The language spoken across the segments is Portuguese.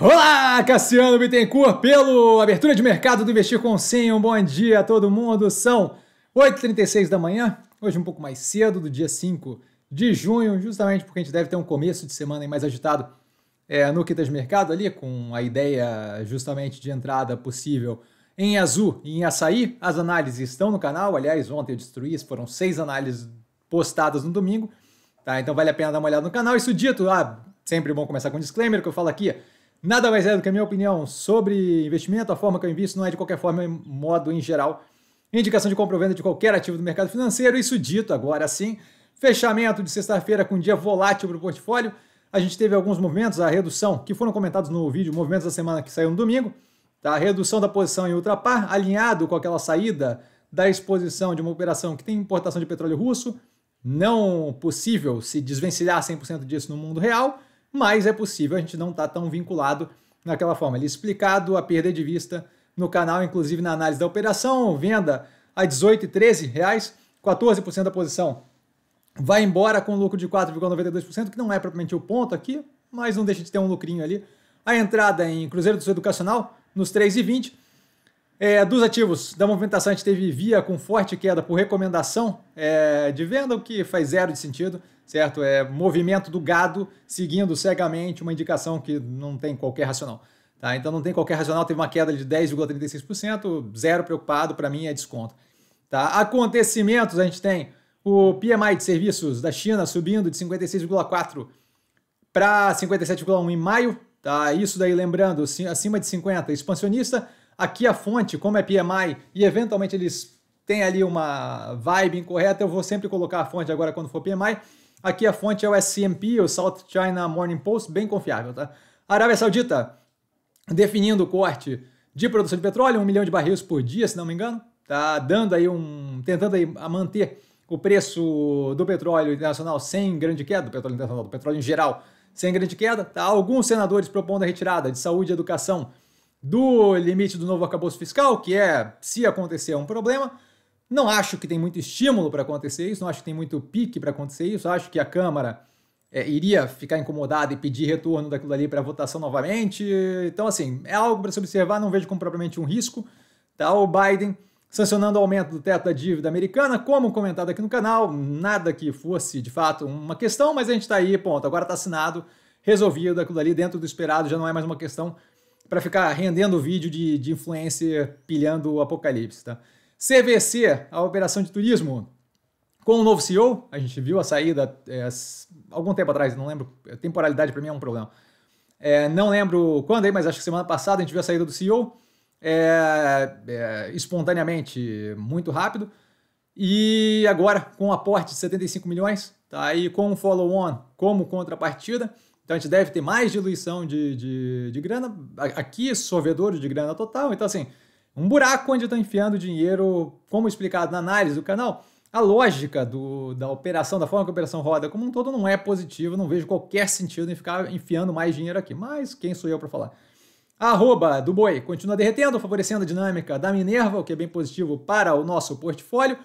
Olá, Cassiano Bittencourt, pelo Abertura de Mercado do Investir com Sim. Um bom dia a todo mundo. São 8h36 da manhã, hoje um pouco mais cedo, do dia 5 de junho, justamente porque a gente deve ter um começo de semana mais agitado é, no Quitas Mercado ali, com a ideia justamente de entrada possível em azul e em açaí. As análises estão no canal, aliás, ontem eu destruí, foram seis análises postadas no domingo, tá? Então vale a pena dar uma olhada no canal. Isso dito, ah, sempre bom começar com um disclaimer que eu falo aqui. Nada mais é do que a minha opinião sobre investimento, a forma que eu invisto não é de qualquer forma, é modo em geral. Indicação de compra ou venda de qualquer ativo do mercado financeiro, isso dito agora sim. Fechamento de sexta-feira com um dia volátil para o portfólio. A gente teve alguns movimentos, a redução, que foram comentados no vídeo, movimentos da semana que saiu no domingo. Tá? A redução da posição em ultrapar, alinhado com aquela saída da exposição de uma operação que tem importação de petróleo russo, não possível se desvencilhar 100% disso no mundo real mas é possível a gente não está tá tão vinculado naquela forma. Ele é explicado a perda de vista no canal, inclusive na análise da operação, venda a 18 reais, 14% da posição vai embora com um lucro de 4,92%, que não é propriamente o ponto aqui, mas não deixa de ter um lucrinho ali. A entrada em Cruzeiro do Sul Educacional nos 3,20 é, dos ativos da movimentação, a gente teve Via com forte queda por recomendação é, de venda, o que faz zero de sentido, certo? É movimento do gado seguindo cegamente uma indicação que não tem qualquer racional. Tá? Então não tem qualquer racional, teve uma queda de 10,36%, zero preocupado, para mim é desconto. Tá? Acontecimentos, a gente tem o PMI de serviços da China subindo de 56,4% para 57,1% em maio. Tá? Isso daí, lembrando, acima de 50, expansionista aqui a fonte, como é PMI, e eventualmente eles têm ali uma vibe incorreta, eu vou sempre colocar a fonte agora quando for PMI. Aqui a fonte é o S&P o South China Morning Post, bem confiável, tá? Arábia Saudita definindo o corte de produção de petróleo, um milhão de barris por dia, se não me engano, tá dando aí um, tentando aí manter o preço do petróleo internacional sem grande queda, do petróleo internacional, do petróleo em geral, sem grande queda, tá? Alguns senadores propondo a retirada de saúde e educação do limite do novo acabouço fiscal, que é se acontecer um problema. Não acho que tem muito estímulo para acontecer isso, não acho que tem muito pique para acontecer isso. Acho que a Câmara é, iria ficar incomodada e pedir retorno daquilo ali para votação novamente. Então, assim, é algo para se observar, não vejo como propriamente um risco. Tá? O Biden sancionando o aumento do teto da dívida americana, como comentado aqui no canal, nada que fosse de fato uma questão, mas a gente está aí, ponto. Agora está assinado, resolvido aquilo ali dentro do esperado, já não é mais uma questão para ficar rendendo vídeo de, de influencer pilhando o apocalipse, tá? CVC, a operação de turismo, com o novo CEO, a gente viu a saída é, algum tempo atrás, não lembro, temporalidade para mim é um problema. É, não lembro quando aí, mas acho que semana passada a gente viu a saída do CEO, é, é, espontaneamente, muito rápido. E agora, com um aporte de 75 milhões, tá? e com um follow-on como contrapartida, então a gente deve ter mais diluição de, de, de grana. Aqui, sorvedor de grana total. Então, assim, um buraco onde está enfiando dinheiro, como explicado na análise do canal. A lógica do, da operação, da forma que a operação roda como um todo, não é positiva. Não vejo qualquer sentido em ficar enfiando mais dinheiro aqui. Mas quem sou eu para falar? arroba do boi continua derretendo, favorecendo a dinâmica da Minerva, o que é bem positivo para o nosso portfólio.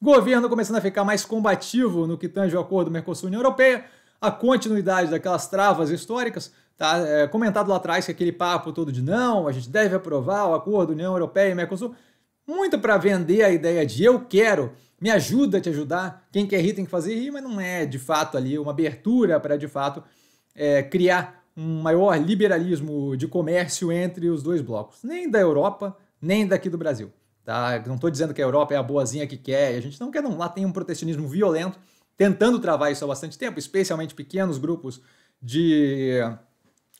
Governo começando a ficar mais combativo no que tange o acordo Mercosul-União Europeia a continuidade daquelas travas históricas. Tá? É, comentado lá atrás que aquele papo todo de não, a gente deve aprovar o acordo União Europeia e Mercosul. Muito para vender a ideia de eu quero, me ajuda a te ajudar, quem quer rir tem que fazer rir, mas não é de fato ali uma abertura para de fato é, criar um maior liberalismo de comércio entre os dois blocos, nem da Europa, nem daqui do Brasil. Tá? Não estou dizendo que a Europa é a boazinha que quer, a gente não quer, não. Lá tem um protecionismo violento tentando travar isso há bastante tempo, especialmente pequenos grupos de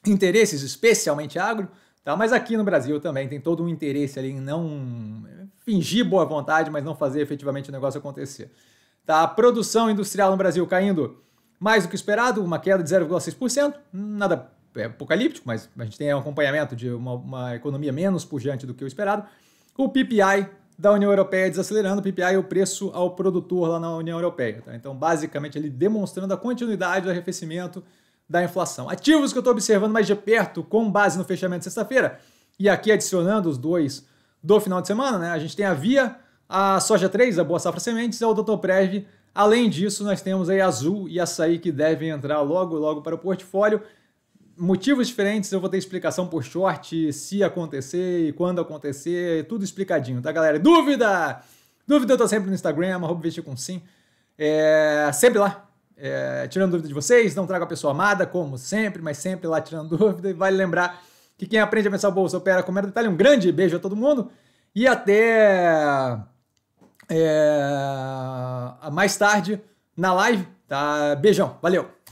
interesses, especialmente agro, tá? mas aqui no Brasil também tem todo um interesse ali em não fingir boa vontade, mas não fazer efetivamente o negócio acontecer. Tá? A produção industrial no Brasil caindo mais do que esperado, uma queda de 0,6%, nada é apocalíptico, mas a gente tem um acompanhamento de uma, uma economia menos pujante do que o esperado. O PPI da União Europeia desacelerando o PPI e o preço ao produtor lá na União Europeia. Tá? Então, basicamente, ele demonstrando a continuidade do arrefecimento da inflação. Ativos que eu estou observando mais de perto, com base no fechamento de sexta-feira, e aqui adicionando os dois do final de semana, né? a gente tem a Via, a Soja 3, a Boa Safra Sementes, e o Dr. Prev. Além disso, nós temos aí a Azul e a Açaí que devem entrar logo, logo para o portfólio motivos diferentes, eu vou ter explicação por short, se acontecer e quando acontecer, tudo explicadinho, tá, galera? Dúvida! Dúvida eu tô sempre no Instagram, arroba com sim. É, sempre lá. É, tirando dúvida de vocês, não trago a pessoa amada, como sempre, mas sempre lá tirando dúvida. E vale lembrar que quem aprende a pensar bolsa opera com mero detalhe. Um grande beijo a todo mundo e até é, mais tarde na live, tá? Beijão, valeu!